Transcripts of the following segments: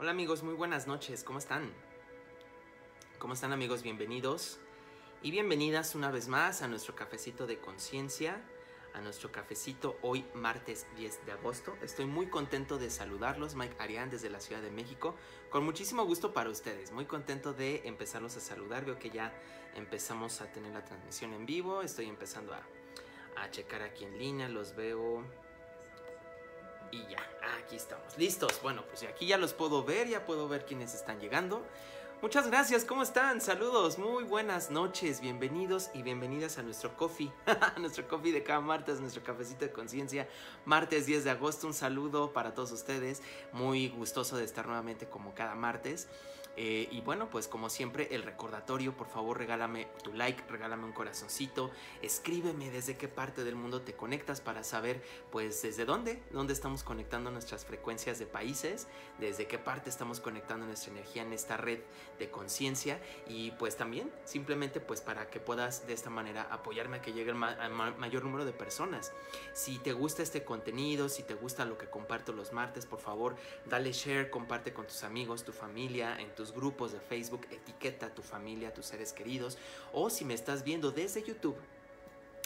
Hola amigos, muy buenas noches, ¿cómo están? ¿Cómo están amigos? Bienvenidos y bienvenidas una vez más a nuestro cafecito de conciencia, a nuestro cafecito hoy martes 10 de agosto. Estoy muy contento de saludarlos, Mike Arián desde la Ciudad de México, con muchísimo gusto para ustedes, muy contento de empezarlos a saludar, veo que ya empezamos a tener la transmisión en vivo, estoy empezando a, a checar aquí en línea, los veo y ya, aquí estamos, listos. Bueno, pues aquí ya los puedo ver, ya puedo ver quiénes están llegando. Muchas gracias, ¿cómo están? Saludos, muy buenas noches, bienvenidos y bienvenidas a nuestro coffee, nuestro coffee de cada martes, nuestro cafecito de conciencia, martes 10 de agosto, un saludo para todos ustedes, muy gustoso de estar nuevamente como cada martes. Eh, y bueno, pues como siempre, el recordatorio, por favor regálame tu like, regálame un corazoncito, escríbeme desde qué parte del mundo te conectas para saber pues desde dónde, dónde estamos conectando nuestras frecuencias de países, desde qué parte estamos conectando nuestra energía en esta red de conciencia y pues también simplemente pues para que puedas de esta manera apoyarme a que llegue el mayor número de personas. Si te gusta este contenido, si te gusta lo que comparto los martes, por favor, dale share, comparte con tus amigos, tu familia, en tus grupos de Facebook, etiqueta a tu familia, a tus seres queridos, o si me estás viendo desde YouTube,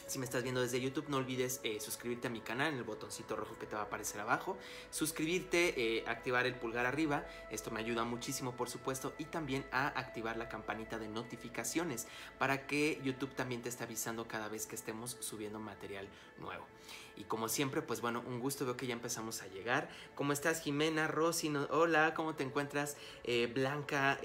si me estás viendo desde YouTube, no olvides eh, suscribirte a mi canal en el botoncito rojo que te va a aparecer abajo. Suscribirte, eh, activar el pulgar arriba, esto me ayuda muchísimo por supuesto. Y también a activar la campanita de notificaciones para que YouTube también te esté avisando cada vez que estemos subiendo material nuevo. Y como siempre, pues bueno, un gusto, veo que ya empezamos a llegar. ¿Cómo estás Jimena, Rosy? hola, ¿cómo te encuentras? Eh, Blanca,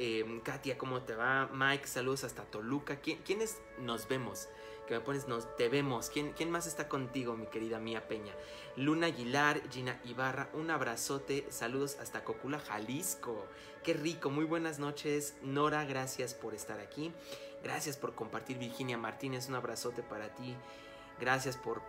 Katia, ¿cómo te va? Mike, saludos hasta Toluca. ¿Quiénes nos vemos? que me pones nos debemos. ¿Quién, ¿Quién más está contigo, mi querida Mía Peña? Luna Aguilar, Gina Ibarra, un abrazote, saludos hasta Cocula, Jalisco. Qué rico, muy buenas noches. Nora, gracias por estar aquí. Gracias por compartir, Virginia Martínez, un abrazote para ti. Gracias por,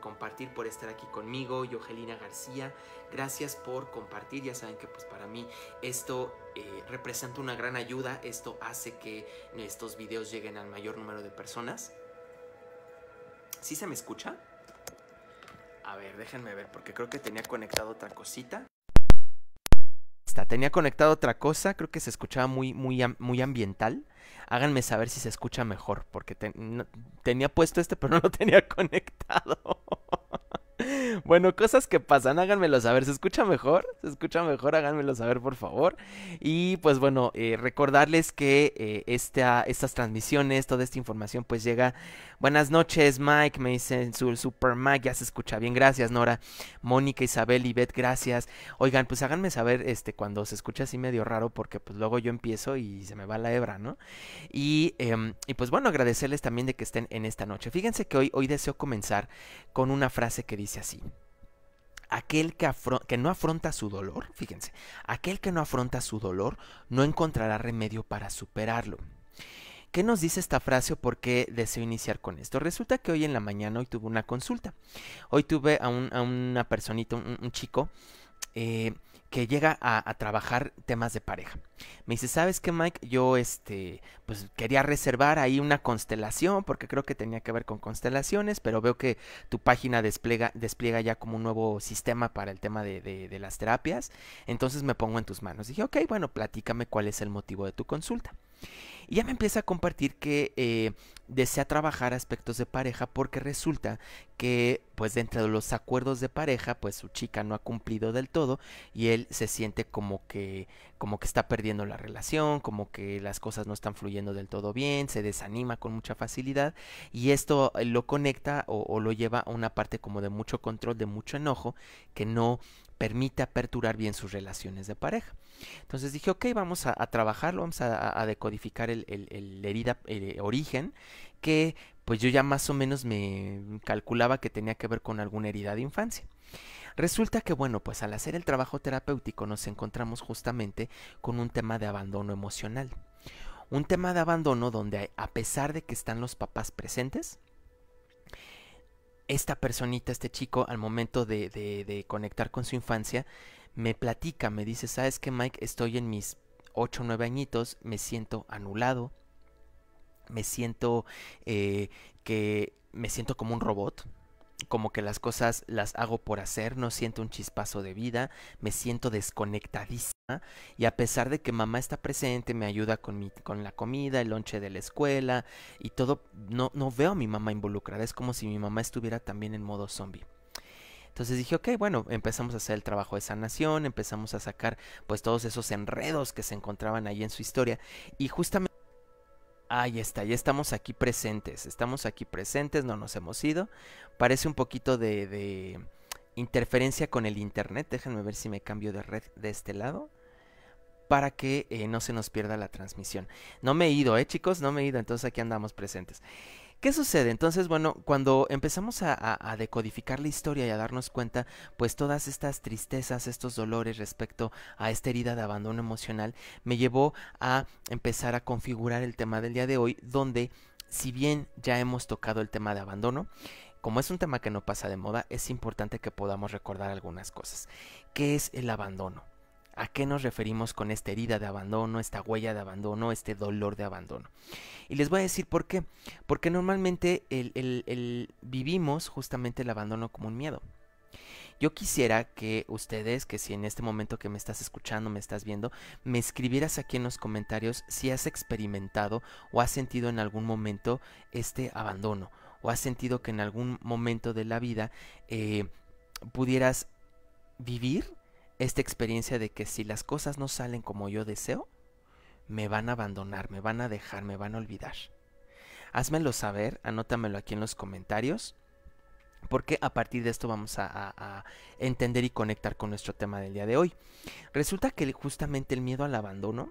compartir, por estar aquí conmigo, ogelina García. Gracias por compartir. Ya saben que pues para mí esto eh, representa una gran ayuda. Esto hace que estos videos lleguen al mayor número de personas. ¿Sí se me escucha? A ver, déjenme ver, porque creo que tenía conectado otra cosita. Está, tenía conectado otra cosa, creo que se escuchaba muy, muy, muy ambiental. Háganme saber si se escucha mejor, porque tenía puesto este, pero no lo tenía conectado. Bueno, cosas que pasan, háganmelo saber. ¿Se escucha mejor? ¿Se escucha mejor? Háganmelo saber, por favor. Y pues bueno, eh, recordarles que eh, estas transmisiones, toda esta información, pues llega Buenas noches, Mike, me dicen su Super Mike, ya se escucha bien, gracias, Nora. Mónica, Isabel, Ivette, gracias. Oigan, pues háganme saber este cuando se escucha así medio raro, porque pues luego yo empiezo y se me va la hebra, ¿no? Y, em, pues bueno, agradecerles también de que estén en esta noche. Fíjense que hoy, hoy deseo comenzar con una frase que dice así aquel que, que, no afronta su dolor, fíjense, aquel que no afronta su dolor no encontrará remedio para superarlo. ¿Qué nos dice esta frase o por qué deseo iniciar con esto? Resulta que hoy en la mañana, hoy tuve una consulta. Hoy tuve a, una personita, un, chico, eh, que llega a, trabajar temas de pareja. Me dice, ¿sabes qué, Mike? Yo, este, pues quería reservar ahí una constelación, porque creo que tenía que ver con constelaciones, pero veo que tu página despliega, ya como un nuevo sistema para el tema de, de las terapias. Entonces me pongo en tus manos. Dije, ok, bueno, platícame cuál es el motivo de tu consulta. Y ya me empieza a compartir que eh, desea trabajar aspectos de pareja porque resulta que pues dentro de los acuerdos de pareja pues su chica no ha cumplido del todo y él se siente como que como que está perdiendo la relación, como que las cosas no están fluyendo del todo bien, se desanima con mucha facilidad y esto eh, lo conecta o lo lleva a una parte como de mucho control, de mucho enojo que no permita aperturar bien sus relaciones de pareja. Entonces dije, ok, vamos a, trabajarlo, vamos a, decodificar el, el herida, el eh, origen, que pues yo ya más o menos me calculaba que tenía que ver con alguna herida de infancia. Resulta que, bueno, pues al hacer el trabajo terapéutico nos encontramos justamente con un tema de abandono emocional. Un tema de abandono donde, a pesar de que están los papás presentes, esta personita, este chico, al momento de, de, conectar con su infancia, me platica, me dice, ¿sabes qué, Mike? Estoy en mis 8 o 9 añitos, me siento anulado, me siento eh, que me siento como un robot, como que las cosas las hago por hacer, no siento un chispazo de vida, me siento desconectadísimo y a pesar de que mamá está presente, me ayuda con, la comida, el lonche de la escuela y todo, no, veo a mi mamá involucrada. Es como si mi mamá estuviera también en modo zombie. Entonces dije, ok, bueno, empezamos a hacer el trabajo de sanación, empezamos a sacar pues todos esos enredos que se encontraban ahí en su historia. Y justamente... Ahí está, ya estamos aquí presentes, estamos aquí presentes, no nos hemos ido. Parece un poquito de interferencia con el internet. Déjenme ver si me cambio de red de este lado para que eh, no se nos pierda la transmisión. No me he ido, ¿eh, chicos? No me he ido, entonces aquí andamos presentes. ¿Qué sucede? Entonces, bueno, cuando empezamos a, a, decodificar la historia y a darnos cuenta, pues todas estas tristezas, estos dolores respecto a esta herida de abandono emocional, me llevó a empezar a configurar el tema del día de hoy, donde si bien ya hemos tocado el tema de abandono, como es un tema que no pasa de moda, es importante que podamos recordar algunas cosas. ¿Qué es el abandono? ¿A qué nos referimos con esta herida de abandono, esta huella de abandono, este dolor de abandono? Y les voy a decir por qué. Porque normalmente vivimos justamente el abandono como un miedo. Yo quisiera que ustedes, que si en este momento que me estás escuchando, me estás viendo, me escribieras aquí en los comentarios si has experimentado o has sentido en algún momento este abandono o has sentido que en algún momento de la vida eh, pudieras vivir esta experiencia de que si las cosas no salen como yo deseo, me van a abandonar, me van a dejar, me van a olvidar. Házmelo saber, anótamelo aquí en los comentarios, porque a partir de esto vamos a, entender y conectar con nuestro tema del día de hoy. Resulta que justamente el miedo al abandono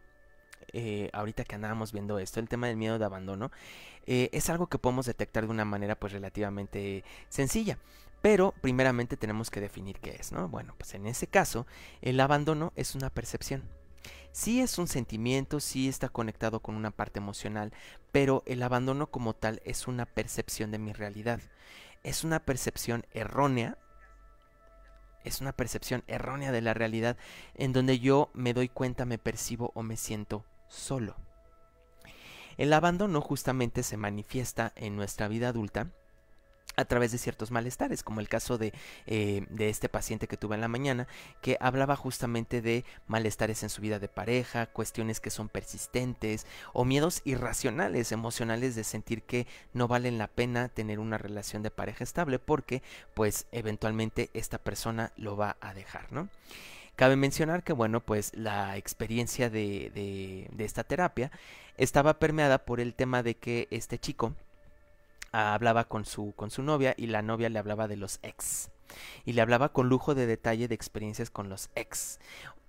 eh, ahorita que andábamos viendo esto, el tema del miedo de abandono, eh, es algo que podemos detectar de una manera pues relativamente sencilla. Pero primeramente tenemos que definir qué es, ¿no? Bueno, pues en ese caso, el abandono es una percepción. Sí es un sentimiento, sí está conectado con una parte emocional, pero el abandono como tal es una percepción de mi realidad. Es una percepción errónea, es una percepción errónea de la realidad en donde yo me doy cuenta, me percibo o me siento solo. El abandono justamente se manifiesta en nuestra vida adulta a través de ciertos malestares, como el caso eh, de, este paciente que tuve en la mañana, que hablaba justamente de malestares en su vida de pareja, cuestiones que son persistentes o miedos irracionales, emocionales de sentir que no valen la pena tener una relación de pareja estable porque pues eventualmente esta persona lo va a dejar, ¿no? Cabe mencionar que, bueno, pues la experiencia de esta terapia estaba permeada por el tema de que este chico, Ah, hablaba con su, con su novia y la novia le hablaba de los ex. Y le hablaba con lujo de detalle de experiencias con los ex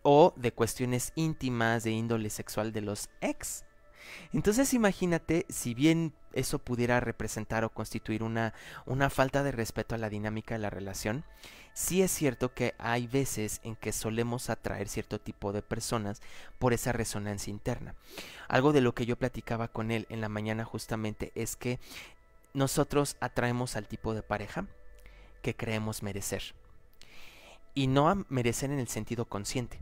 o de cuestiones íntimas de índole sexual de los ex. Entonces imagínate, si bien eso pudiera representar o constituir una, una falta de respeto a la dinámica de la relación, sí es cierto que hay veces en que solemos atraer cierto tipo de personas por esa resonancia interna. Algo de lo que yo platicaba con él en la mañana justamente es que nosotros atraemos al tipo de pareja que creemos merecer. Y no a merecer en el sentido consciente,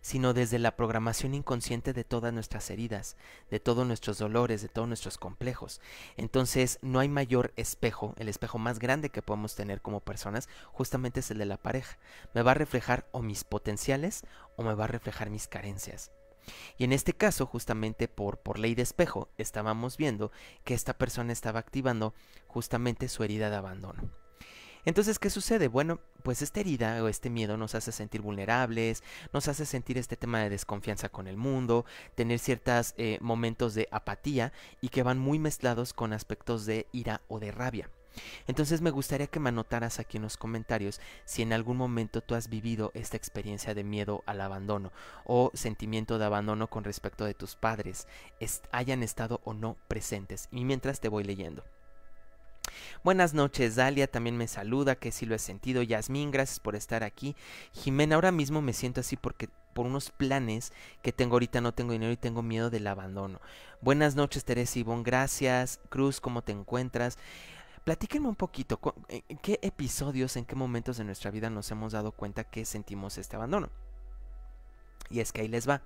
sino desde la programación inconsciente de todas nuestras heridas, de todos nuestros dolores, de todos nuestros complejos. Entonces no hay mayor espejo, el espejo más grande que podemos tener como personas justamente es el de la pareja. Me va a reflejar o mis potenciales o me va a reflejar mis carencias. Y en este caso, justamente por, ley de espejo, estábamos viendo que esta persona estaba activando justamente su herida de abandono. Entonces, ¿qué sucede? Bueno, pues esta herida o este miedo nos hace sentir vulnerables, nos hace sentir este tema de desconfianza con el mundo, tener ciertos eh, momentos de apatía y que van muy mezclados con aspectos de ira o de rabia. Entonces me gustaría que me anotaras aquí en los comentarios si en algún momento tú has vivido esta experiencia de miedo al abandono o sentimiento de abandono con respecto de tus padres, hayan estado o no presentes. Y mientras te voy leyendo. Buenas noches, Dalia también me saluda, que si lo he sentido, Yasmín, gracias por estar aquí. Jimena, ahora mismo me siento así porque por unos planes que tengo ahorita no tengo dinero y tengo miedo del abandono. Buenas noches, Teresa Ivonne, gracias. Cruz, ¿cómo te encuentras? Platíquenme un poquito, eh, ¿en qué episodios, en qué momentos de nuestra vida nos hemos dado cuenta que sentimos este abandono? Y es que ahí les va.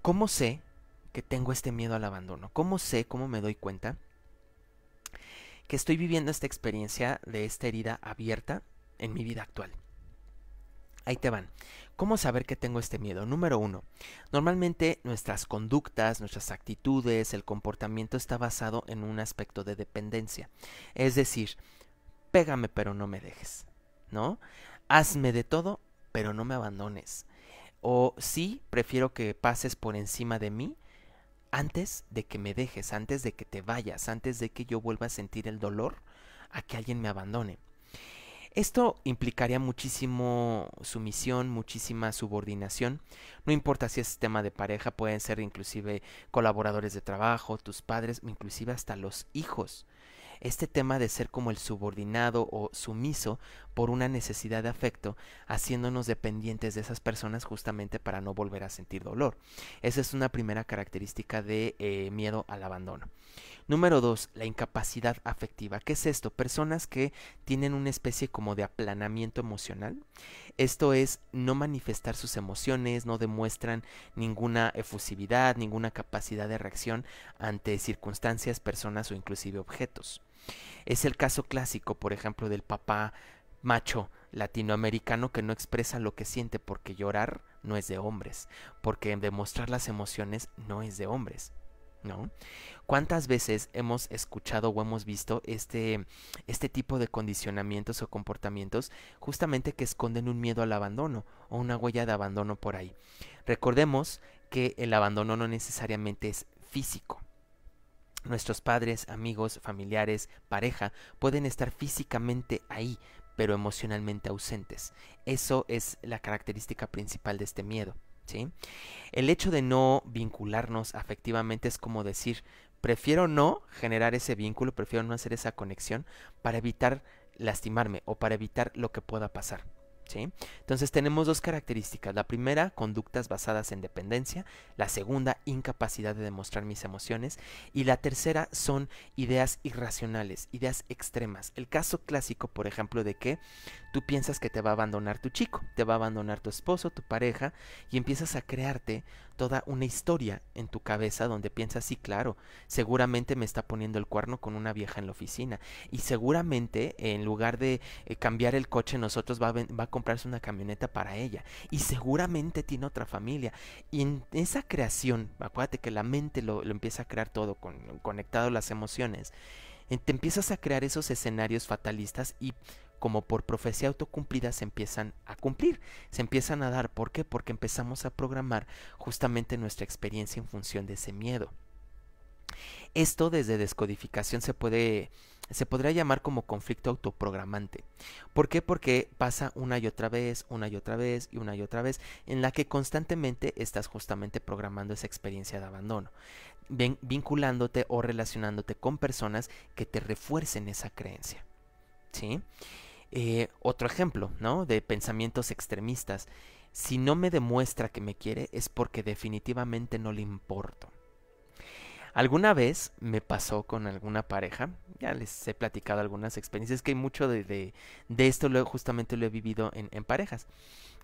¿Cómo sé que tengo este miedo al abandono? ¿Cómo sé, cómo me doy cuenta que estoy viviendo esta experiencia de esta herida abierta en mi vida actual? Ahí te van. ¿Cómo saber que tengo este miedo? Número uno, normalmente nuestras conductas, nuestras actitudes, el comportamiento está basado en un aspecto de dependencia. Es decir, pégame pero no me dejes, ¿no? Hazme de todo pero no me abandones. O sí, prefiero que pases por encima de mí antes de que me dejes, antes de que te vayas, antes de que yo vuelva a sentir el dolor a que alguien me abandone. Esto implicaría muchísimo sumisión, muchísima subordinación. No importa si es tema de pareja, pueden ser inclusive colaboradores de trabajo, tus padres, inclusive hasta los hijos. Este tema de ser como el subordinado o sumiso por una necesidad de afecto, haciéndonos dependientes de esas personas justamente para no volver a sentir dolor. Esa es una primera característica de eh, miedo al abandono. Número dos, la incapacidad afectiva. ¿Qué es esto? Personas que tienen una especie como de aplanamiento emocional. Esto es no manifestar sus emociones, no demuestran ninguna efusividad, ninguna capacidad de reacción ante circunstancias, personas o inclusive objetos. Es el caso clásico, por ejemplo, del papá macho latinoamericano que no expresa lo que siente porque llorar no es de hombres, porque demostrar las emociones no es de hombres. ¿No? ¿Cuántas veces hemos escuchado o hemos visto este, este tipo de condicionamientos o comportamientos justamente que esconden un miedo al abandono o una huella de abandono por ahí? Recordemos que el abandono no necesariamente es físico. Nuestros padres, amigos, familiares, pareja pueden estar físicamente ahí, pero emocionalmente ausentes. Eso es la característica principal de este miedo. El hecho de no vincularnos afectivamente es como decir, prefiero no generar ese vínculo, prefiero no hacer esa conexión para evitar lastimarme o para evitar lo que pueda pasar. Entonces tenemos dos características. La primera, conductas basadas en dependencia. La segunda, incapacidad de demostrar mis emociones. Y la tercera son ideas irracionales, ideas extremas. El caso clásico, por ejemplo, de que tú piensas que te va a abandonar tu chico, te va a abandonar tu esposo, tu pareja, y empiezas a crearte toda una historia en tu cabeza donde piensas, sí, claro, seguramente me está poniendo el cuerno con una vieja en la oficina. Y seguramente en lugar de eh, cambiar el coche, nosotros va a, comprarse una camioneta para ella. Y seguramente tiene otra familia. Y en esa creación, acuérdate que la mente lo, empieza a crear todo, con, conectado las emociones eh, te empiezas a crear esos escenarios fatalistas y como por profecía autocumplida se empiezan a cumplir, se empiezan a dar. ¿Por qué? Porque empezamos a programar justamente nuestra experiencia en función de ese miedo. Esto desde descodificación se puede se podría llamar como conflicto autoprogramante. ¿Por qué? Porque pasa una y otra vez, una y otra vez y una y otra vez, en la que constantemente estás justamente programando esa experiencia de abandono, vinculándote o relacionándote con personas que te refuercen esa creencia. ¿Sí? Eh, otro ejemplo, ¿no? De pensamientos extremistas. Si no me demuestra que me quiere es porque definitivamente no le importo. Alguna vez me pasó con alguna pareja, ya les he platicado algunas experiencias, que hay mucho de, esto, justamente lo he vivido en, parejas.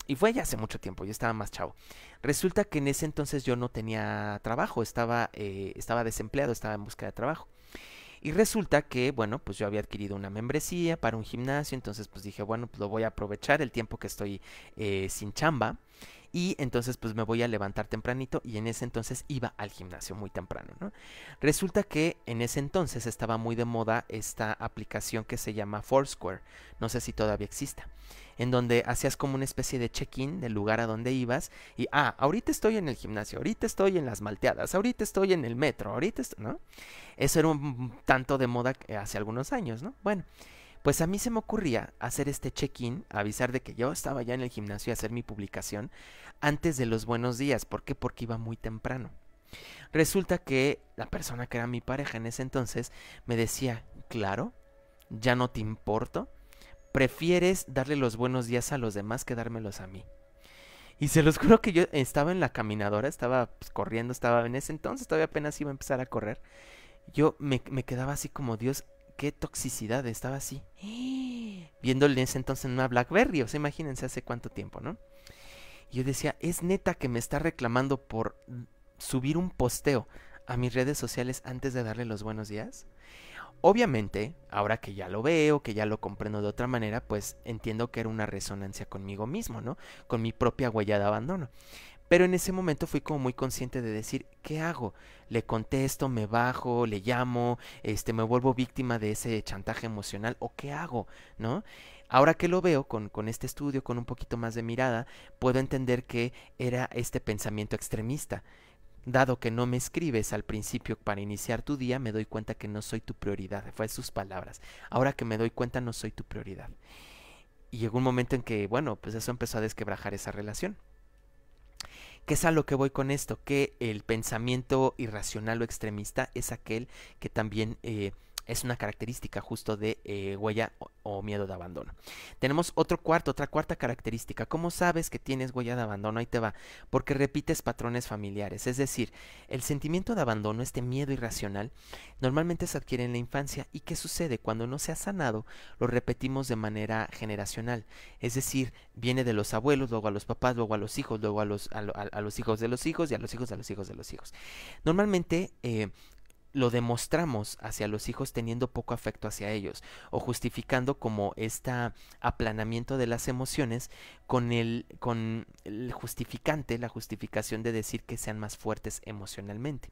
Y fue ya hace mucho tiempo, yo estaba más chavo. Resulta que en ese entonces yo no tenía trabajo, estaba, eh, estaba desempleado, estaba en búsqueda de trabajo. Y resulta que, bueno, pues yo había adquirido una membresía para un gimnasio, entonces pues dije, bueno, pues lo voy a aprovechar el tiempo que estoy eh, sin chamba. Y entonces pues me voy a levantar tempranito y en ese entonces iba al gimnasio muy temprano, ¿no? Resulta que en ese entonces estaba muy de moda esta aplicación que se llama Foursquare, no sé si todavía exista, en donde hacías como una especie de check-in del lugar a donde ibas y, ah, ahorita estoy en el gimnasio, ahorita estoy en las malteadas, ahorita estoy en el metro, ahorita, estoy, ¿no? Eso era un tanto de moda eh, hace algunos años, ¿no? Bueno. Pues a mí se me ocurría hacer este check-in, avisar de que yo estaba ya en el gimnasio y hacer mi publicación antes de los buenos días. ¿Por qué? Porque iba muy temprano. Resulta que la persona que era mi pareja en ese entonces me decía, claro, ya no te importo, prefieres darle los buenos días a los demás que dármelos a mí. Y se los juro que yo estaba en la caminadora, estaba pues, corriendo, estaba en ese entonces, todavía apenas iba a empezar a correr. Yo me, me quedaba así como, Dios, qué toxicidad, estaba así. ¡Eh! Viéndole ese entonces en una Blackberry, o sea, imagínense hace cuánto tiempo, ¿no? Y yo decía, es neta que me está reclamando por subir un posteo a mis redes sociales antes de darle los buenos días. Obviamente, ahora que ya lo veo, que ya lo comprendo de otra manera, pues entiendo que era una resonancia conmigo mismo, ¿no? Con mi propia huella de abandono. Pero en ese momento fui como muy consciente de decir, ¿qué hago? Le contesto, me bajo, le llamo, este, me vuelvo víctima de ese chantaje emocional o qué hago, ¿no? Ahora que lo veo con, este estudio, con un poquito más de mirada, puedo entender que era este pensamiento extremista. Dado que no me escribes al principio para iniciar tu día, me doy cuenta que no soy tu prioridad. Fue sus palabras. Ahora que me doy cuenta, no soy tu prioridad. Y llegó un momento en que, bueno, pues eso empezó a desquebrajar esa relación. ¿Qué es a lo que voy con esto? Que el pensamiento irracional o extremista es aquel que también eh, es una característica justo de eh, huella o, miedo de abandono. Tenemos otro cuarto, otra cuarta característica. ¿Cómo sabes que tienes huella de abandono? Ahí te va. Porque repites patrones familiares. Es decir, el sentimiento de abandono, este miedo irracional, normalmente se adquiere en la infancia. ¿Y qué sucede? Cuando no se ha sanado, lo repetimos de manera generacional. Es decir, viene de los abuelos, luego a los papás, luego a los hijos, luego a los, a, los hijos de los hijos y a los hijos de los hijos de los hijos. Normalmente, eh, lo demostramos hacia los hijos teniendo poco afecto hacia ellos o justificando como este aplanamiento de las emociones con el, con el justificante, la justificación de decir que sean más fuertes emocionalmente.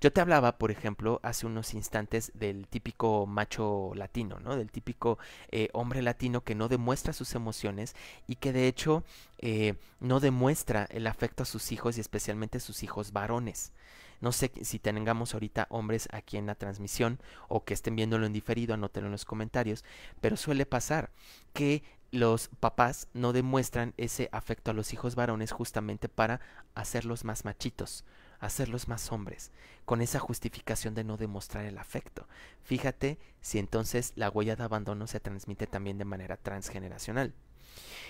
Yo te hablaba, por ejemplo, hace unos instantes del típico macho latino, ¿no? Del típico eh, hombre latino que no demuestra sus emociones y que de hecho eh, no demuestra el afecto a sus hijos y especialmente a sus hijos varones. No sé si tengamos ahorita hombres aquí en la transmisión o que estén viéndolo en diferido, anótelo en los comentarios, pero suele pasar que los papás no demuestran ese afecto a los hijos varones justamente para hacerlos más machitos, hacerlos más hombres, con esa justificación de no demostrar el afecto. Fíjate si entonces la huella de abandono se transmite también de manera transgeneracional.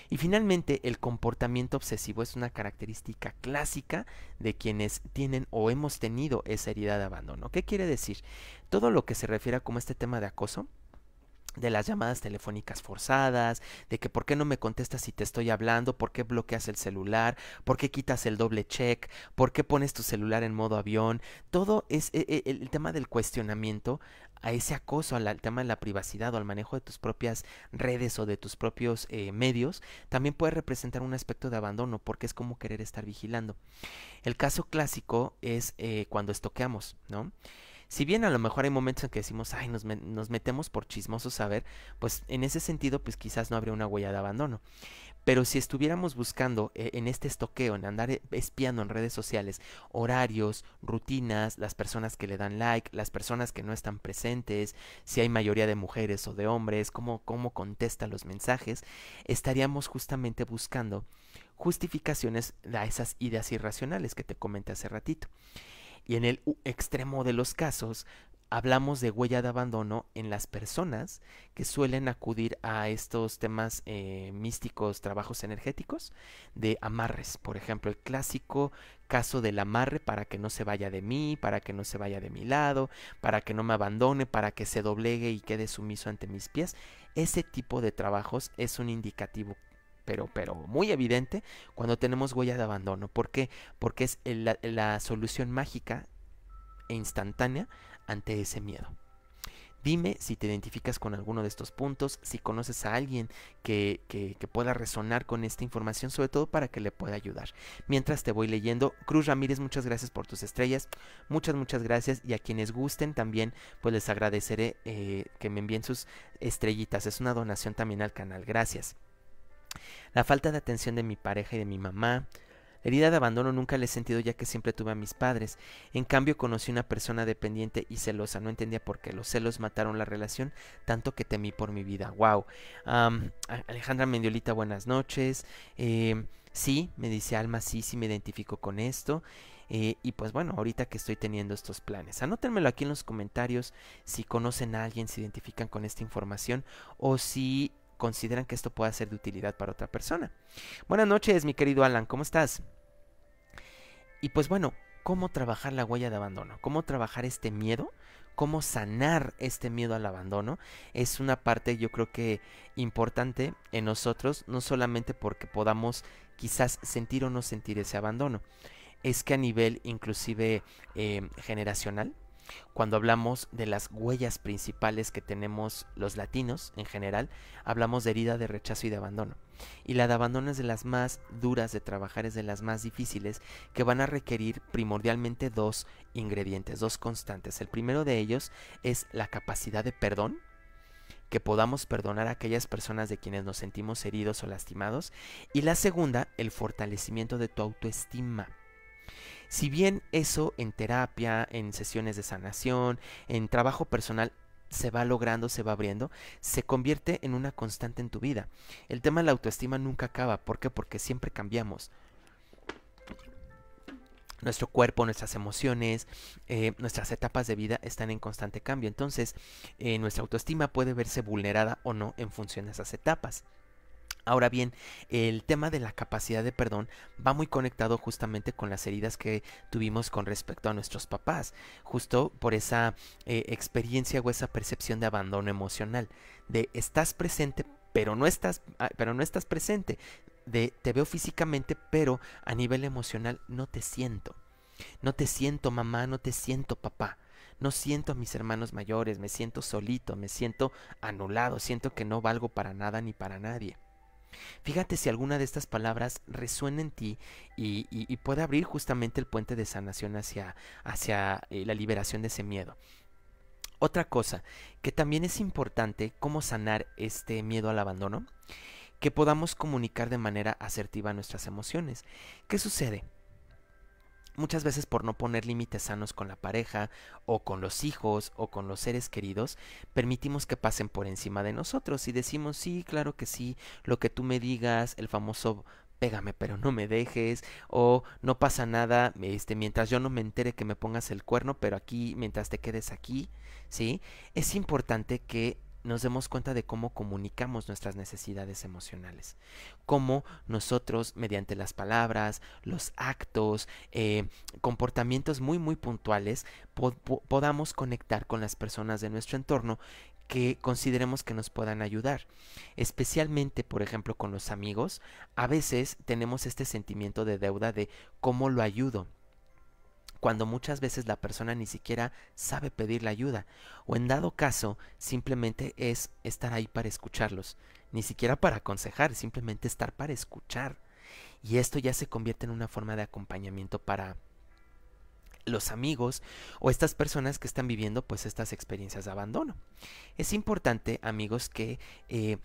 Y finalmente, el comportamiento obsesivo es una característica clásica de quienes tienen o hemos tenido esa herida de abandono. ¿Qué quiere decir? Todo lo que se refiere a como este tema de acoso, de las llamadas telefónicas forzadas, de que por qué no me contestas si te estoy hablando, por qué bloqueas el celular, por qué quitas el doble check, por qué pones tu celular en modo avión, todo es e, e, el, tema del cuestionamiento a ese acoso, al, tema de la privacidad o al manejo de tus propias redes o de tus propios eh, medios, también puede representar un aspecto de abandono porque es como querer estar vigilando. El caso clásico es eh, cuando estoqueamos, ¿no? Si bien a lo mejor hay momentos en que decimos, ay, nos, metemos por chismosos a ver, pues en ese sentido, pues quizás no habría una huella de abandono. Pero si estuviéramos buscando eh, en este estoqueo, en andar eh, espiando en redes sociales, horarios, rutinas, las personas que le dan like, las personas que no están presentes, si hay mayoría de mujeres o de hombres, cómo, cómo contesta los mensajes, estaríamos justamente buscando justificaciones a esas ideas irracionales que te comenté hace ratito. Y en el extremo de los casos, hablamos de huella de abandono en las personas que suelen acudir a estos temas eh, místicos, trabajos energéticos, de amarres. Por ejemplo, el clásico caso del amarre para que no se vaya de mí, para que no se vaya de mi lado, para que no me abandone, para que se doblegue y quede sumiso ante mis pies. Ese tipo de trabajos es un indicativo pero, muy evidente cuando tenemos huella de abandono. ¿Por qué? Porque es la, solución mágica e instantánea ante ese miedo. Dime si te identificas con alguno de estos puntos, si conoces a alguien que, pueda resonar con esta información, sobre todo para que le pueda ayudar. Mientras te voy leyendo, Cruz Ramírez, muchas gracias por tus estrellas, muchas, muchas gracias y a quienes gusten también, pues les agradeceré eh, que me envíen sus estrellitas, es una donación también al canal, gracias. La falta de atención de mi pareja y de mi mamá. herida de abandono nunca le he sentido ya que siempre tuve a mis padres. En cambio conocí una persona dependiente y celosa. No entendía por qué los celos mataron la relación, tanto que temí por mi vida. Wow. Alejandra Mendiolita, buenas noches. Em, sí, me dice Alma, sí, sí me identifico con esto. Eh, y pues bueno, ahorita que estoy teniendo estos planes. Anótenmelo aquí en los comentarios si conocen a alguien, se identifican con esta información o si consideran que esto pueda ser de utilidad para otra persona. Buenas noches, mi querido Alan, ¿cómo estás? Y pues bueno, ¿cómo trabajar la huella de abandono? ¿Cómo trabajar este miedo? ¿Cómo sanar este miedo al abandono? Es una parte yo creo que importante en nosotros, no solamente porque podamos quizás sentir o no sentir ese abandono, es que a nivel inclusive eh, generacional, cuando hablamos de las huellas principales que tenemos los latinos en general, hablamos de herida de rechazo y de abandono. Y la de abandono es de las más duras de trabajar, es de las más difíciles, que van a requerir primordialmente dos ingredientes, dos constantes. El primero de ellos es la capacidad de perdón, que podamos perdonar a aquellas personas de quienes nos sentimos heridos o lastimados. Y la segunda, el fortalecimiento de tu autoestima si bien eso en terapia, en sesiones de sanación, en trabajo personal se va logrando, se va abriendo, se convierte en una constante en tu vida. El tema de la autoestima nunca acaba. ¿Por qué? Porque siempre cambiamos. Nuestro cuerpo, nuestras emociones, eh, nuestras etapas de vida están en constante cambio. Entonces, eh, nuestra autoestima puede verse vulnerada o no en función de esas etapas. Ahora bien, el tema de la capacidad de perdón va muy conectado justamente con las heridas que tuvimos con respecto a nuestros papás, justo por esa eh, experiencia o esa percepción de abandono emocional, de estás presente pero no estás, ah, pero no estás presente, de te veo físicamente pero a nivel emocional no te siento. No te siento mamá, no te siento papá. No siento a mis hermanos mayores, me siento solito, me siento anulado, siento que no valgo para nada ni para nadie. Fíjate si alguna de estas palabras resuena en ti y, puede abrir justamente el puente de sanación hacia, hacia eh, la liberación de ese miedo. Otra cosa, que también es importante cómo sanar este miedo al abandono, que podamos comunicar de manera asertiva nuestras emociones. ¿Qué sucede? muchas veces por no poner límites sanos con la pareja o con los hijos o con los seres queridos, permitimos que pasen por encima de nosotros y decimos sí, claro que sí, lo que tú me digas, el famoso pégame pero no me dejes o no pasa nada este mientras yo no me entere que me pongas el cuerno pero aquí mientras te quedes aquí sí es importante que nos demos cuenta de cómo comunicamos nuestras necesidades emocionales, cómo nosotros mediante las palabras, los actos, eh, comportamientos muy muy puntuales podamos conectar con las personas de nuestro entorno que consideremos que nos puedan ayudar. Especialmente, por ejemplo, con los amigos, a veces tenemos este sentimiento de deuda de cómo lo ayudo cuando muchas veces la persona ni siquiera sabe pedir la ayuda, o en dado caso simplemente es estar ahí para escucharlos, ni siquiera para aconsejar, simplemente estar para escuchar. Y esto ya se convierte en una forma de acompañamiento para los amigos o estas personas que están viviendo pues estas experiencias de abandono. Es importante amigos que eh,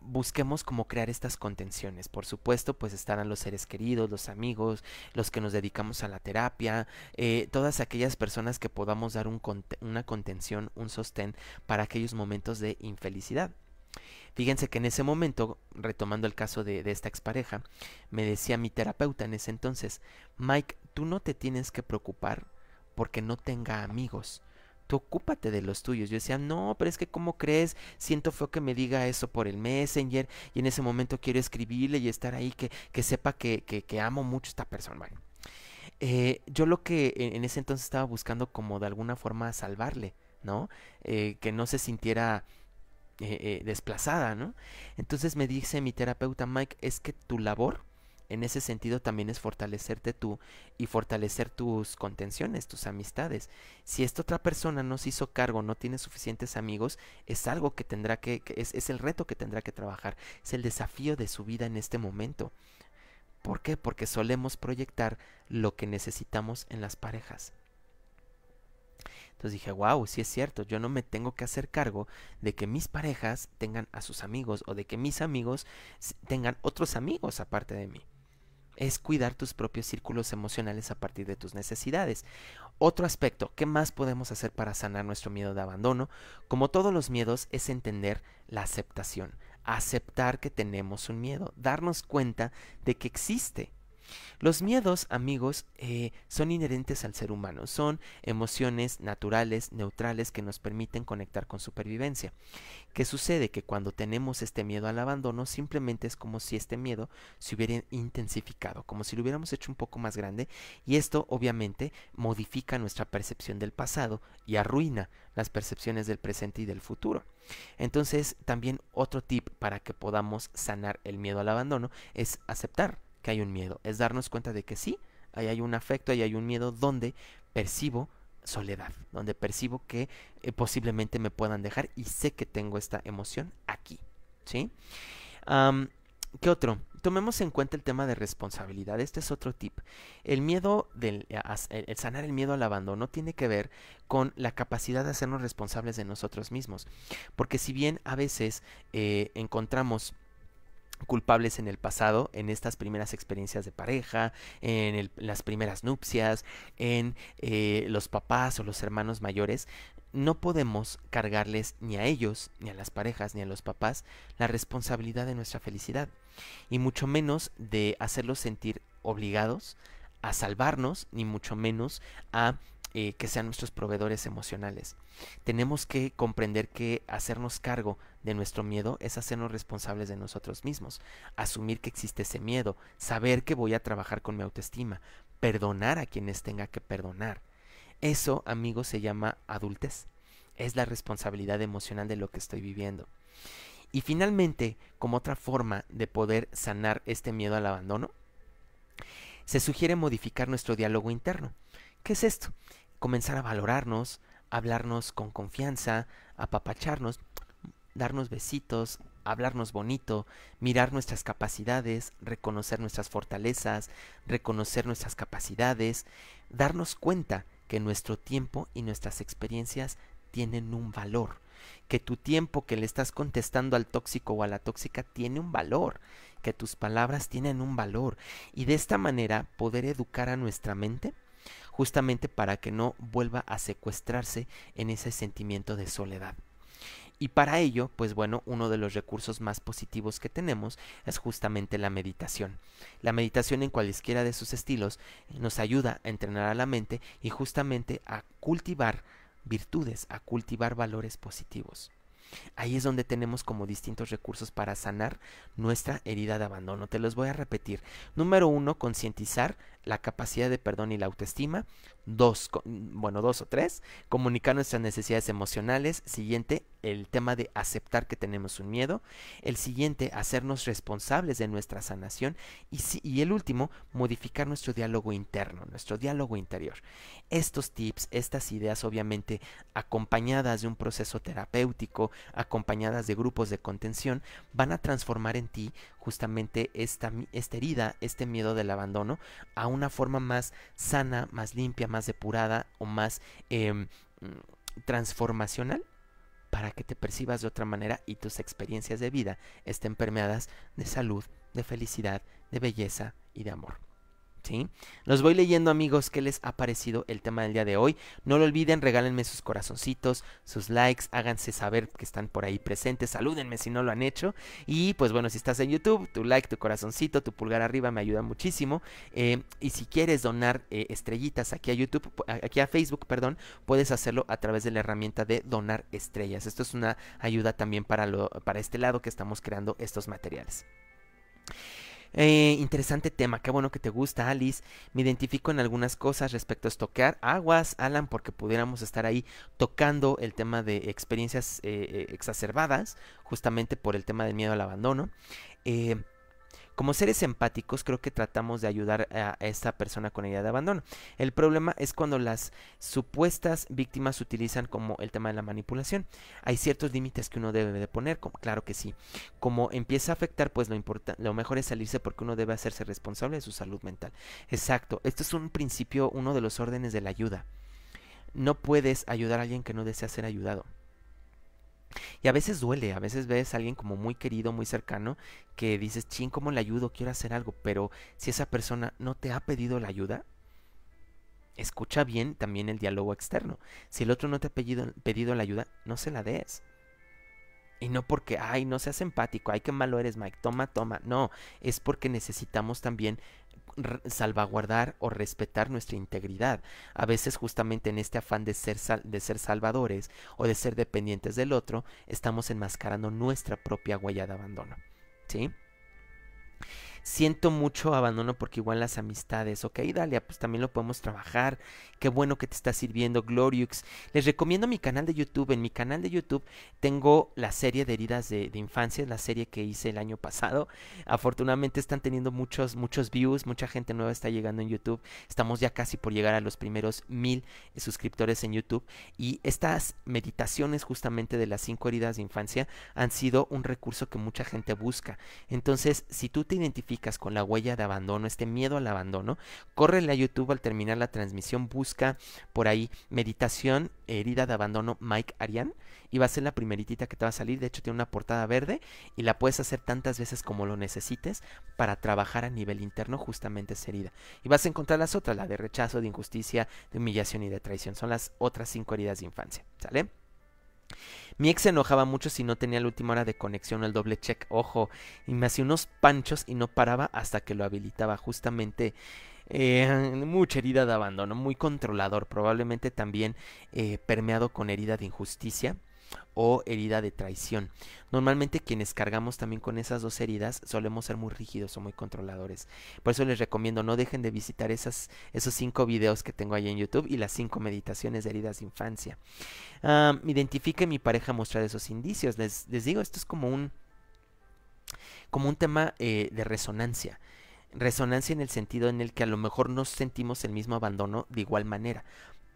busquemos cómo crear estas contenciones. Por supuesto, pues estarán los seres queridos, los amigos, los que nos dedicamos a la terapia, eh, todas aquellas personas que podamos dar una contención, un sostén para aquellos momentos de infelicidad. Fíjense que en ese momento, retomando el caso de, de esta expareja, me decía mi terapeuta en ese entonces, Mike, tú no te tienes que preocupar porque no tenga amigos tú ocúpate de los tuyos. Yo decía, no, pero es que ¿cómo crees? Siento feo que me diga eso por el Messenger y en ese momento quiero escribirle y estar ahí, que, sepa que, que, amo mucho a esta persona. Eh, yo lo que en ese entonces estaba buscando como de alguna forma salvarle, ¿no? Eh, que no se sintiera... Eh, desplazada, ¿no? Entonces me dice mi terapeuta Mike, es que tu labor en ese sentido también es fortalecerte tú y fortalecer tus contenciones, tus amistades. Si esta otra persona no se hizo cargo, no tiene suficientes amigos, es algo que tendrá que, es, el reto que tendrá que trabajar, es el desafío de su vida en este momento. ¿Por qué? Porque solemos proyectar lo que necesitamos en las parejas. Entonces dije, wow, sí es cierto, yo no me tengo que hacer cargo de que mis parejas tengan a sus amigos o de que mis amigos tengan otros amigos aparte de mí es cuidar tus propios círculos emocionales a partir de tus necesidades. Otro aspecto, ¿qué más podemos hacer para sanar nuestro miedo de abandono? Como todos los miedos, es entender la aceptación, aceptar que tenemos un miedo, darnos cuenta de que existe los miedos, amigos, eh, son inherentes al ser humano, son emociones naturales, neutrales, que nos permiten conectar con supervivencia. ¿Qué sucede? Que cuando tenemos este miedo al abandono, simplemente es como si este miedo se hubiera intensificado, como si lo hubiéramos hecho un poco más grande, y esto obviamente modifica nuestra percepción del pasado y arruina las percepciones del presente y del futuro. Entonces, también otro tip para que podamos sanar el miedo al abandono es aceptar que hay un miedo. Es darnos cuenta de que sí, ahí hay un afecto, ahí hay un miedo donde percibo soledad, donde percibo que eh, posiblemente me puedan dejar y sé que tengo esta emoción aquí. ¿Sí? ¿Qué otro? Tomemos en cuenta el tema de responsabilidad. Este es otro tip. El miedo del eh, el sanar el miedo al abandono tiene que ver con la capacidad de hacernos responsables de nosotros mismos. Porque si bien a veces eh, encontramos culpables en el pasado, en estas primeras experiencias de pareja, en, las primeras nupcias, en eh, los papás o los hermanos mayores, no podemos cargarles ni a ellos, ni a las parejas, ni a los papás la responsabilidad de nuestra felicidad, y mucho menos de hacerlos sentir obligados a salvarnos, ni mucho menos a eh, que sean nuestros proveedores emocionales. Tenemos que comprender que hacernos cargo de nuestro miedo es hacernos responsables de nosotros mismos, asumir que existe ese miedo, saber que voy a trabajar con mi autoestima, perdonar a quienes tenga que perdonar. Eso, amigos, se llama adultez. Es la responsabilidad emocional de lo que estoy viviendo. Y finalmente, como otra forma de poder sanar este miedo al abandono, se sugiere modificar nuestro diálogo interno. ¿Qué es esto? comenzar a valorarnos, hablarnos con confianza, apapacharnos, darnos besitos, hablarnos bonito, mirar nuestras capacidades, reconocer nuestras fortalezas, reconocer nuestras capacidades, darnos cuenta que nuestro tiempo y nuestras experiencias tienen un valor, que tu tiempo que le estás contestando al tóxico o a la tóxica tiene un valor, que tus palabras tienen un valor, y de esta manera poder educar a nuestra mente justamente para que no vuelva a secuestrarse en ese sentimiento de soledad. Y para ello, pues bueno, uno de los recursos más positivos que tenemos es justamente la meditación. La meditación en cualesquiera de sus estilos nos ayuda a entrenar a la mente y justamente a cultivar virtudes, a cultivar valores positivos. Ahí es donde tenemos como distintos recursos para sanar nuestra herida de abandono. Te los voy a repetir. Número uno, concientizar la capacidad de perdón y la autoestima. Dos, mm, bueno, dos o tres, comunicar nuestras necesidades emocionales. Siguiente, el tema de aceptar que tenemos un miedo. El siguiente, hacernos responsables de nuestra sanación. Y, el último, modificar nuestro diálogo interno, nuestro diálogo interior. Estos tips, estas ideas, obviamente, acompañadas de un proceso terapéutico, acompañadas de grupos de contención, van a transformar en ti justamente esta, esta herida, este miedo del abandono, a una forma más sana, más limpia, más depurada o más em, transformacional para que te percibas de otra manera y tus experiencias de vida estén permeadas de salud, de felicidad, de belleza y de amor. Los voy leyendo amigos, ¿qué les ha parecido el tema del día de hoy? No lo olviden, regálenme sus corazoncitos, sus likes, háganse saber que están por ahí presentes, salúdenme si no lo han hecho. Y pues bueno, si estás en YouTube, tu like, tu corazoncito, tu pulgar arriba me ayuda muchísimo. Eh, y si quieres donar eh, estrellitas aquí a YouTube, aquí a Facebook, perdón, puedes hacerlo a través de la herramienta de donar estrellas. Esto es una ayuda también para, para este lado que estamos creando estos materiales. Eh, interesante tema, qué bueno que te gusta, Alice. Me identifico en algunas cosas respecto a estoquear aguas, Alan, porque pudiéramos estar ahí tocando el tema de experiencias eh, eh, exacerbadas, justamente por el tema del miedo al abandono. Como seres empáticos, creo que tratamos de ayudar a esta persona con idea de abandono. El problema es cuando las supuestas víctimas se utilizan como el tema de la manipulación. Hay ciertos límites que uno debe de poner, claro que sí. Como empieza a afectar, pues lo, lo mejor es salirse porque uno debe hacerse responsable de su salud mental. Exacto, esto es un principio, uno de los órdenes de la ayuda. No puedes ayudar a alguien que no desea ser ayudado. Y a veces duele, a veces ves a alguien como muy querido, muy cercano, que dices, ching, ¿cómo le ayudo? Quiero hacer algo. Pero si esa persona no te ha pedido la ayuda, escucha bien también el diálogo externo. Si el otro no te ha pedido, pedido la ayuda, no se la des. Y no porque, ay, no seas empático, ay, qué malo eres, Mike, toma, toma. No, es porque necesitamos también salvaguardar o respetar nuestra integridad. A veces justamente en este afán de ser, de ser salvadores o de ser dependientes del otro, estamos enmascarando nuestra propia huella de abandono. ¿Sí? siento mucho abandono porque igual las amistades, ok, Dalia, pues también lo podemos trabajar, qué bueno que te está sirviendo Gloriux. Les recomiendo mi canal de YouTube, en mi canal de YouTube tengo la serie de heridas de, infancia, la serie que hice el año pasado. Afortunadamente están teniendo muchos, muchos views, mucha gente nueva está llegando en YouTube, estamos ya casi por llegar a los primeros mil suscriptores en YouTube y estas meditaciones justamente de las cinco heridas de infancia han sido un recurso que mucha gente busca. Entonces, si tú te identificas con la huella de abandono, este miedo al abandono, córrele a YouTube al terminar la transmisión, busca por ahí meditación herida de abandono Mike Arián y va a ser la primeritita que te va a salir, de hecho tiene una portada verde y la puedes hacer tantas veces como lo necesites para trabajar a nivel interno justamente esa herida. Y vas a encontrar las otras, la de rechazo, de injusticia, de humillación y de traición, son las otras cinco heridas de infancia, ¿sale? Mi ex se enojaba mucho si no tenía la última hora de conexión el doble check, ojo, y me hacía unos panchos y no paraba hasta que lo habilitaba, justamente eh, mucha herida de abandono, muy controlador, probablemente también eh, permeado con herida de injusticia o herida de traición. Normalmente quienes cargamos también con esas dos heridas solemos ser muy rígidos o muy controladores. Por eso les recomiendo no dejen de visitar esas, esos cinco videos que tengo ahí en YouTube y las cinco meditaciones de heridas de infancia. Um, identifique mi pareja mostrar esos indicios. Les, digo, esto es como un, como un tema eh, de resonancia resonancia en el sentido en el que a lo mejor no sentimos el mismo abandono de igual manera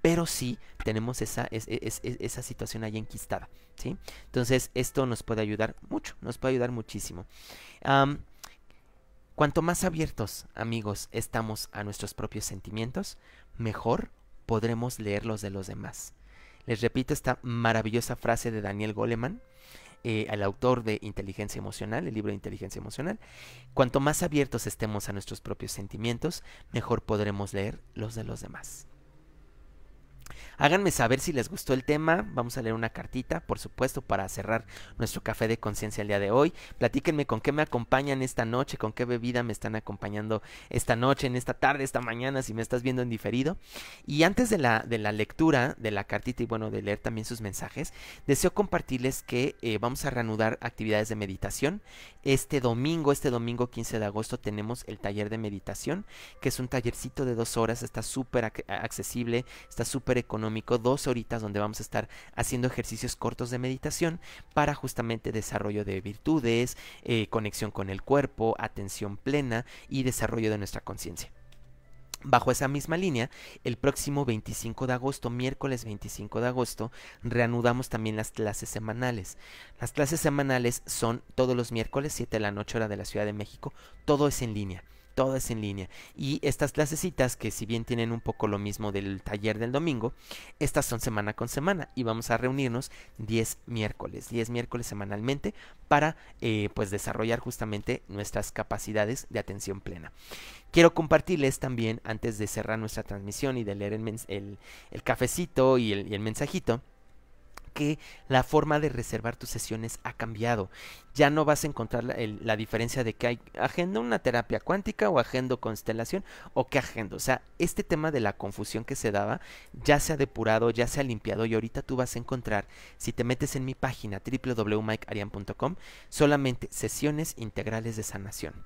pero sí tenemos e, e, esa, situación ahí enquistada, ¿sí? Entonces, esto nos puede ayudar mucho, nos puede ayudar muchísimo. cuanto más abiertos, amigos, estamos a nuestros propios sentimientos, mejor podremos leer los de los demás. Les repito esta maravillosa frase de Daniel Goleman, eh, el autor de Inteligencia Emocional, el libro de Inteligencia Emocional. Cuanto más abiertos estemos a nuestros propios sentimientos, mejor podremos leer los de los demás. Háganme saber si les gustó el tema. Vamos a leer una cartita, por supuesto, para cerrar nuestro café de conciencia el día de hoy. Platíquenme con qué me acompañan esta noche, con qué bebida me están acompañando esta noche, en esta tarde, esta mañana, si me estás viendo en diferido. Y antes de la, de la lectura de la cartita y bueno, de leer también sus mensajes, deseo compartirles que eh, vamos a reanudar actividades de meditación. Este domingo, este domingo 15 de agosto, tenemos el taller de meditación, que es un tallercito de dos horas, está súper accesible, está súper económico, dos horitas donde vamos a estar haciendo ejercicios cortos de meditación para justamente desarrollo de virtudes, eh, conexión con el cuerpo, atención plena y desarrollo de nuestra conciencia. Bajo esa misma línea, el próximo 25 de agosto, miércoles 25 de agosto, reanudamos también las clases semanales. Las clases semanales son todos los miércoles, 7 de la noche hora de la Ciudad de México, todo es en línea. Todas en línea. Y estas clasecitas, que si bien tienen un poco lo mismo del taller del domingo, estas son semana con semana y vamos a reunirnos 10 miércoles, 10 miércoles semanalmente para eh, pues desarrollar justamente nuestras capacidades de atención plena. Quiero compartirles también, antes de cerrar nuestra transmisión y de leer el, cafecito y el mensajito, que la forma de reservar tus sesiones ha cambiado. Ya no vas a encontrar la, diferencia de que hay agenda una terapia cuántica o agenda constelación o qué agenda, O sea, este tema de la confusión que se daba ya se ha depurado, ya se ha limpiado y ahorita tú vas a encontrar, si te metes en mi página www.mikearian.com, solamente sesiones integrales de sanación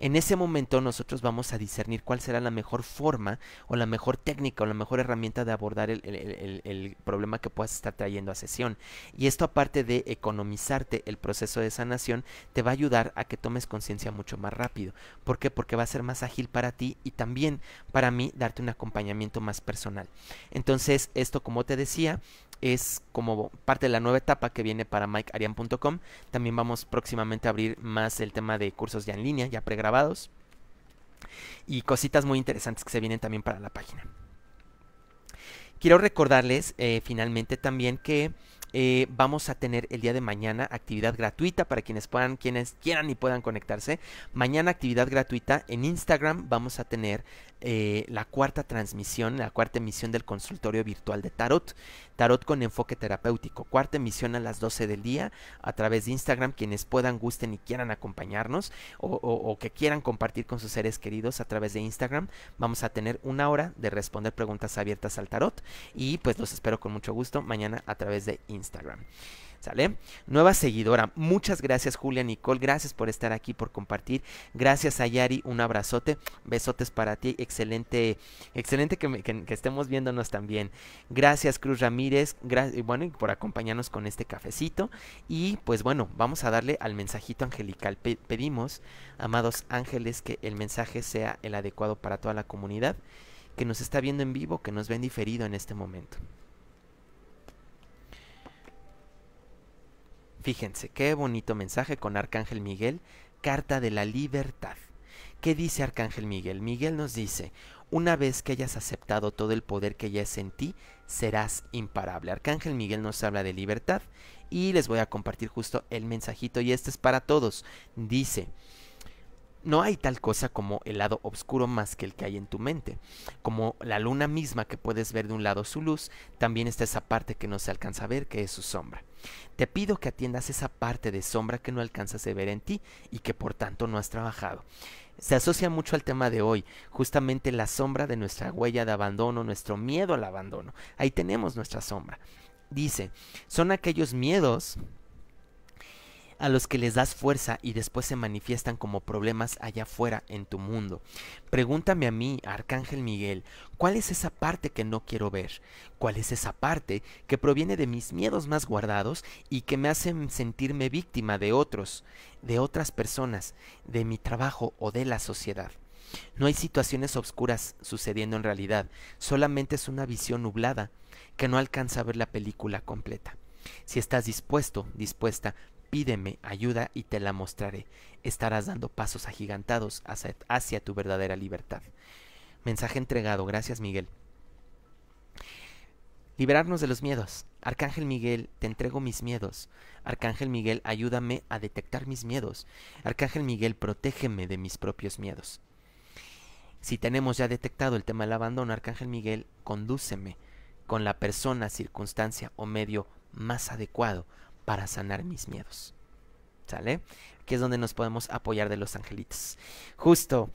en ese momento nosotros vamos a discernir cuál será la mejor forma o la mejor técnica o la mejor herramienta de abordar el, problema que puedas estar trayendo a sesión. Y esto aparte de economizarte el proceso de sanación, te va a ayudar a que tomes conciencia mucho más rápido. ¿Por qué? Porque va a ser más ágil para ti y también para mí darte un acompañamiento más personal. Entonces, esto como te decía, es como parte de la nueva etapa que viene para mikearian.com. También vamos próximamente a abrir más el tema de cursos ya en línea, ya pregrabados. Y cositas muy interesantes que se vienen también para la página. Quiero recordarles eh, finalmente también que eh, vamos a tener el día de mañana actividad gratuita para quienes puedan, quienes quieran y puedan conectarse. Mañana actividad gratuita en Instagram vamos a tener eh, la cuarta transmisión, la cuarta emisión del consultorio virtual de Tarot. Tarot con enfoque terapéutico. Cuarta emisión a las 12 del día a través de Instagram. Quienes puedan, gusten y quieran acompañarnos o que quieran compartir con sus seres queridos a través de Instagram, vamos a tener una hora de responder preguntas abiertas al Tarot. Y pues los espero con mucho gusto mañana a través de Instagram. Instagram. ¿Sale? Nueva seguidora. Muchas gracias, Julia Nicole. Gracias por estar aquí, por compartir. Gracias a Yari. Un abrazote. Besotes para ti. Excelente, excelente que, estemos viéndonos también. Gracias, Cruz Ramírez. gracias bueno, por acompañarnos con este cafecito. Y pues bueno, vamos a darle al mensajito angelical. pedimos, amados ángeles, que el mensaje sea el adecuado para toda la comunidad que nos está viendo en vivo, que nos ven diferido en este momento. Fíjense, qué bonito mensaje con Arcángel Miguel, Carta de la Libertad. ¿Qué dice Arcángel Miguel? Miguel nos dice, una vez que hayas aceptado todo el poder que ya es en ti, serás imparable. Arcángel Miguel nos habla de libertad y les voy a compartir justo el mensajito y este es para todos. Dice, no hay tal cosa como el lado oscuro más que el que hay en tu mente. Como la luna misma que puedes ver de un lado su luz, también está esa parte que no se alcanza a ver, que es su sombra. Te pido que atiendas esa parte de sombra que no alcanzas a ver en ti y que por tanto no has trabajado. Se asocia mucho al tema de hoy, justamente la sombra de nuestra huella de abandono, nuestro miedo al abandono. Ahí tenemos nuestra sombra. Dice, son aquellos miedos a los que les das fuerza y después se manifiestan como problemas allá afuera en tu mundo. Pregúntame a mí, Arcángel Miguel, ¿cuál es esa parte que no quiero ver? ¿Cuál es esa parte que proviene de mis miedos más guardados y que me hacen sentirme víctima de otros, de otras personas, de mi trabajo o de la sociedad? No hay situaciones obscuras sucediendo en realidad, solamente es una visión nublada que no alcanza a ver la película completa. Si estás dispuesto, dispuesta, Pídeme ayuda y te la mostraré. Estarás dando pasos agigantados hacia, tu verdadera libertad. Mensaje entregado. Gracias, Miguel. Liberarnos de los miedos. Arcángel Miguel, te entrego mis miedos. Arcángel Miguel, ayúdame a detectar mis miedos. Arcángel Miguel, protégeme de mis propios miedos. Si tenemos ya detectado el tema del abandono, Arcángel Miguel, condúceme con la persona, circunstancia o medio más adecuado para sanar mis miedos. ¿Sale? Que es donde nos podemos apoyar de los angelitos. Justo.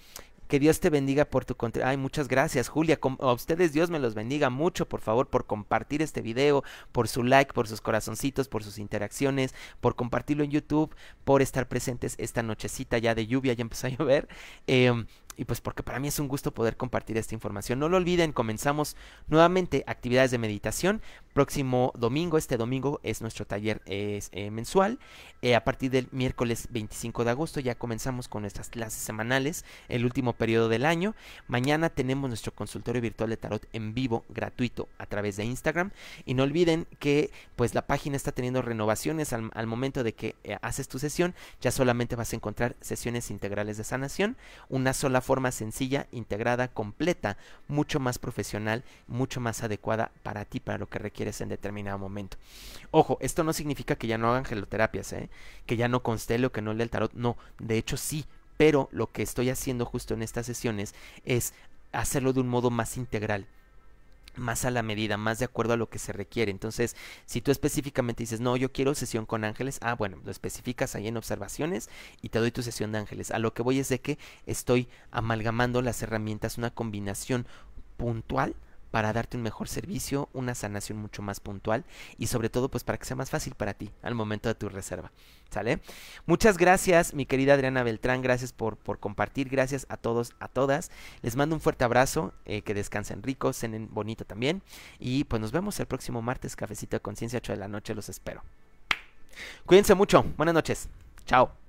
Que Dios te bendiga por tu contra Ay, muchas gracias, Julia. a ustedes Dios me los bendiga mucho, por favor, por compartir este video, por su like, por sus corazoncitos, por sus interacciones, por compartirlo en YouTube, por estar presentes esta nochecita ya de lluvia, ya empezó a llover. Em, y pues porque para mí es un gusto poder compartir esta información. No lo olviden, comenzamos nuevamente actividades de meditación próximo domingo, este domingo es nuestro taller eh, mensual. Eh, a partir del miércoles 25 de agosto ya comenzamos con nuestras clases semanales, el último periodo del año. Mañana tenemos nuestro consultorio virtual de tarot en vivo, gratuito, a través de Instagram. Y no olviden que pues la página está teniendo renovaciones al, momento de que eh, haces tu sesión. Ya solamente vas a encontrar sesiones integrales de sanación, una sola forma sencilla, integrada, completa, mucho más profesional, mucho más adecuada para ti, para lo que requieres en determinado momento. Ojo, esto no significa que ya no hagan geloterapias, ¿eh? que ya no constele o que no lea el tarot. No, de hecho sí, pero lo que estoy haciendo justo en estas sesiones es hacerlo de un modo más integral más a la medida, más de acuerdo a lo que se requiere. Entonces, si tú específicamente dices, no, yo quiero sesión con ángeles, ah, bueno, lo especificas ahí en observaciones y te doy tu sesión de ángeles. A lo que voy es de que estoy amalgamando las herramientas, una combinación puntual para darte un mejor servicio, una sanación mucho más puntual y sobre todo pues para que sea más fácil para ti al momento de tu reserva. ¿Sale? Muchas gracias mi querida Adriana Beltrán, gracias por, por compartir, gracias a todos, a todas. Les mando un fuerte abrazo, eh, que descansen ricos, cenen bonito también y pues nos vemos el próximo martes, cafecito de conciencia 8 de la noche, los espero. Cuídense mucho, buenas noches, chao.